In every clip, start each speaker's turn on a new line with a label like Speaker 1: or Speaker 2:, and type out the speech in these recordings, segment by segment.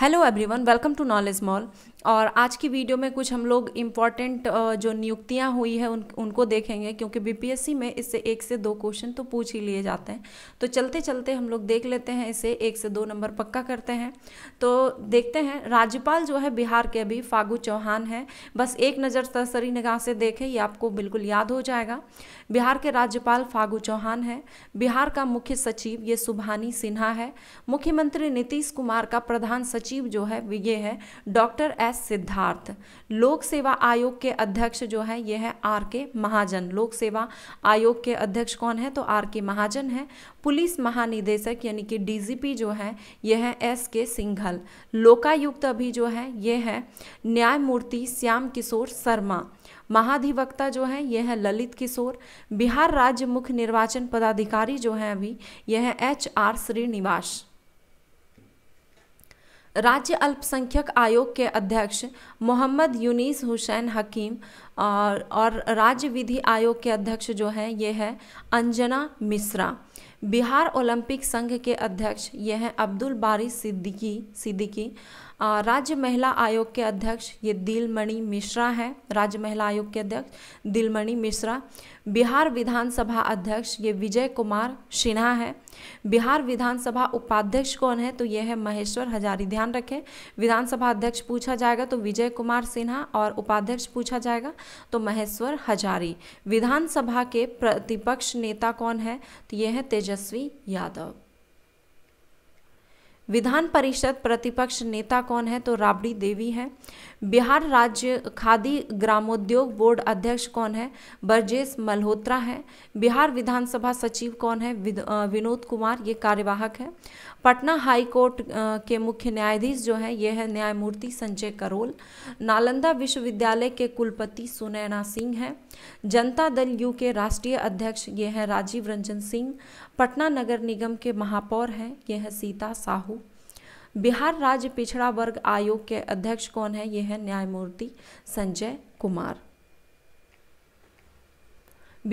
Speaker 1: hello everyone welcome to Knowledge Mall और आज की वीडियो में कुछ हम लोग इम्पॉर्टेंट जो नियुक्तियां हुई है उन उनको देखेंगे क्योंकि बीपीएससी में इससे एक से दो क्वेश्चन तो पूछ ही लिए जाते हैं तो चलते चलते हम लोग देख लेते हैं इसे एक से दो नंबर पक्का करते हैं तो देखते हैं राज्यपाल जो है बिहार के अभी फागू चौहान हैं बस एक नज़र सरसरी निगाह से देखें ये आपको बिल्कुल याद हो जाएगा बिहार के राज्यपाल फागू चौहान हैं बिहार का मुख्य सचिव ये सुभानी सिन्हा है मुख्यमंत्री नीतीश कुमार का प्रधान सचिव सचिव जो है ये है डॉक्टर एस सिद्धार्थ लोक सेवा आयोग के अध्यक्ष जो है ये है आर के महाजन लोक सेवा आयोग के अध्यक्ष कौन है तो आर के महाजन है पुलिस महानिदेशक यानी कि डीजीपी जो है यह है एस के सिंघल लोकायुक्त अभी जो है ये है न्यायमूर्ति श्याम किशोर शर्मा महाधिवक्ता जो है यह है ललित किशोर बिहार राज्य मुख्य निर्वाचन पदाधिकारी जो है अभी यह है एच आर श्रीनिवास राज्य अल्पसंख्यक आयोग के अध्यक्ष मोहम्मद यूनिस हुसैन हकीम और और राज्य विधि आयोग के अध्यक्ष जो हैं ये है अंजना मिश्रा बिहार ओलंपिक संघ के अध्यक्ष ये हैं अब्दुल बारी सिद्दीकी सिद्दीकी राज्य महिला आयोग के अध्यक्ष ये दिलमणि मिश्रा हैं राज्य महिला आयोग के अध्यक्ष दिलमणि मिश्रा बिहार विधानसभा अध्यक्ष ये विजय कुमार सिन्हा हैं बिहार विधानसभा उपाध्यक्ष कौन है तो ये है महेश्वर हजारी ध्यान रखें विधानसभा अध्यक्ष पूछा जाएगा तो विजय कुमार सिन्हा और उपाध्यक्ष पूछा जाएगा तो महेश्वर हजारी विधानसभा के प्रतिपक्ष नेता कौन है तो ये है तेजस्वी यादव विधान परिषद प्रतिपक्ष नेता कौन है तो राबड़ी देवी हैं बिहार राज्य खादी ग्रामोद्योग बोर्ड अध्यक्ष कौन है बर्जेश मल्होत्रा हैं बिहार विधानसभा सचिव कौन है विनोद कुमार ये कार्यवाहक हैं पटना हाई कोर्ट के मुख्य न्यायाधीश जो हैं ये है न्यायमूर्ति संजय करोल नालंदा विश्वविद्यालय के कुलपति सुनैना सिंह हैं जनता दल यू के राष्ट्रीय अध्यक्ष ये हैं राजीव रंजन सिंह पटना नगर निगम के महापौर हैं ये हैं सीता साहू बिहार राज्य पिछड़ा वर्ग आयोग के अध्यक्ष कौन है यह है न्यायमूर्ति संजय कुमार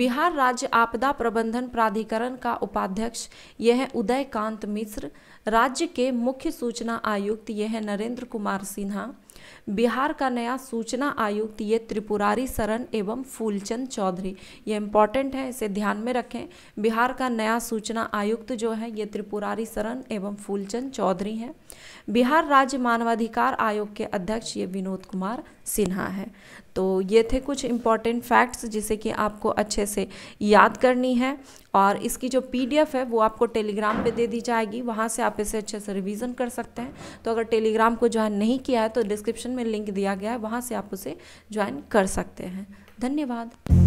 Speaker 1: बिहार राज्य आपदा प्रबंधन प्राधिकरण का उपाध्यक्ष यह उदय कांत मिश्र राज्य के मुख्य सूचना आयुक्त यह नरेंद्र कुमार सिन्हा बिहार का नया सूचना आयुक्त ये त्रिपुरारी शरण एवं फूलचंद चौधरी ये इम्पॉर्टेंट है इसे ध्यान में रखें बिहार का नया सूचना आयुक्त जो है ये त्रिपुरारी शरण एवं फूलचंद चौधरी हैं बिहार राज्य मानवाधिकार आयोग के अध्यक्ष ये विनोद कुमार सिन्हा है तो ये थे कुछ इम्पॉर्टेंट फैक्ट्स जिसे कि आपको अच्छे से याद करनी है और इसकी जो पीडीएफ है वो आपको टेलीग्राम पे दे दी जाएगी वहाँ से आप इसे अच्छे से रिवीजन कर सकते हैं तो अगर टेलीग्राम को ज्वाइन नहीं किया है तो डिस्क्रिप्शन में लिंक दिया गया है वहाँ से आप उसे ज्वाइन कर सकते हैं धन्यवाद